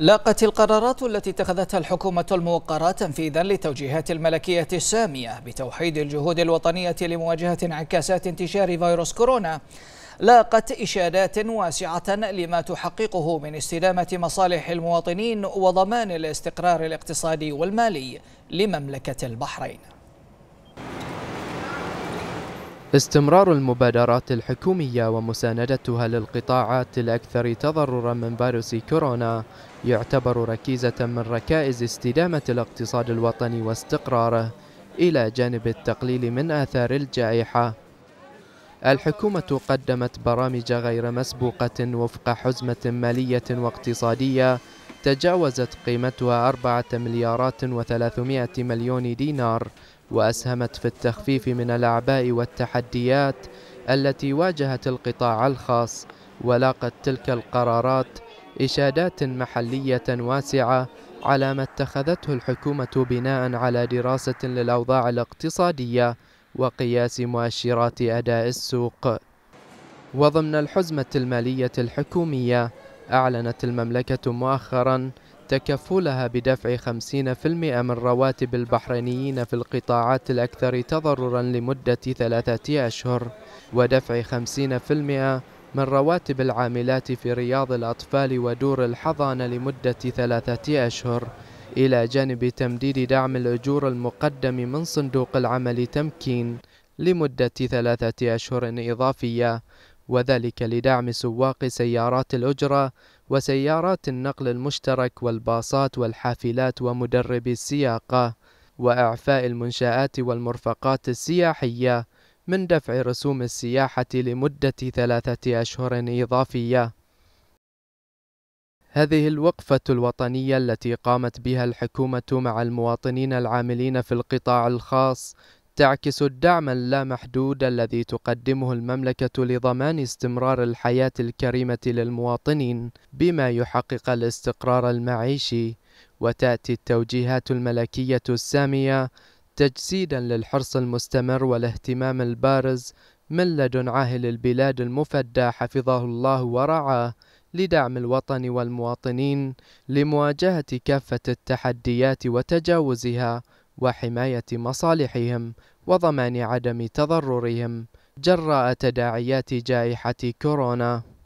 لاقت القرارات التي اتخذتها الحكومة الموقرة تنفيذا لتوجيهات الملكية السامية بتوحيد الجهود الوطنية لمواجهة انعكاسات انتشار فيروس كورونا لاقت إشادات واسعة لما تحققه من استدامة مصالح المواطنين وضمان الاستقرار الاقتصادي والمالي لمملكة البحرين استمرار المبادرات الحكومية ومساندتها للقطاعات الأكثر تضررا من فيروس كورونا يعتبر ركيزة من ركائز استدامة الاقتصاد الوطني واستقراره إلى جانب التقليل من آثار الجائحة الحكومة قدمت برامج غير مسبوقة وفق حزمة مالية واقتصادية تجاوزت قيمتها أربعة مليارات وثلاثمائة مليون دينار وأسهمت في التخفيف من الأعباء والتحديات التي واجهت القطاع الخاص ولاقت تلك القرارات إشادات محلية واسعة على ما اتخذته الحكومة بناء على دراسة للأوضاع الاقتصادية وقياس مؤشرات أداء السوق وضمن الحزمة المالية الحكومية أعلنت المملكة مؤخرا تكفلها بدفع 50% من رواتب البحرينيين في القطاعات الأكثر تضررا لمدة ثلاثة أشهر ودفع 50% من رواتب العاملات في رياض الأطفال ودور الحضانة لمدة ثلاثة أشهر إلى جانب تمديد دعم الأجور المقدم من صندوق العمل تمكين لمدة ثلاثة أشهر إضافية وذلك لدعم سواق سيارات الأجرة وسيارات النقل المشترك والباصات والحافلات ومدربي السياقة وإعفاء المنشآت والمرفقات السياحية من دفع رسوم السياحة لمدة ثلاثة أشهر إضافية هذه الوقفة الوطنية التي قامت بها الحكومة مع المواطنين العاملين في القطاع الخاص تعكس الدعم اللامحدود الذي تقدمه المملكة لضمان استمرار الحياة الكريمة للمواطنين بما يحقق الاستقرار المعيشي وتأتي التوجيهات الملكية السامية تجسيدا للحرص المستمر والاهتمام البارز من لدن عاهل البلاد المفدى حفظه الله ورعاه لدعم الوطن والمواطنين لمواجهة كافة التحديات وتجاوزها وحماية مصالحهم وضمان عدم تضررهم جراء تداعيات جائحة كورونا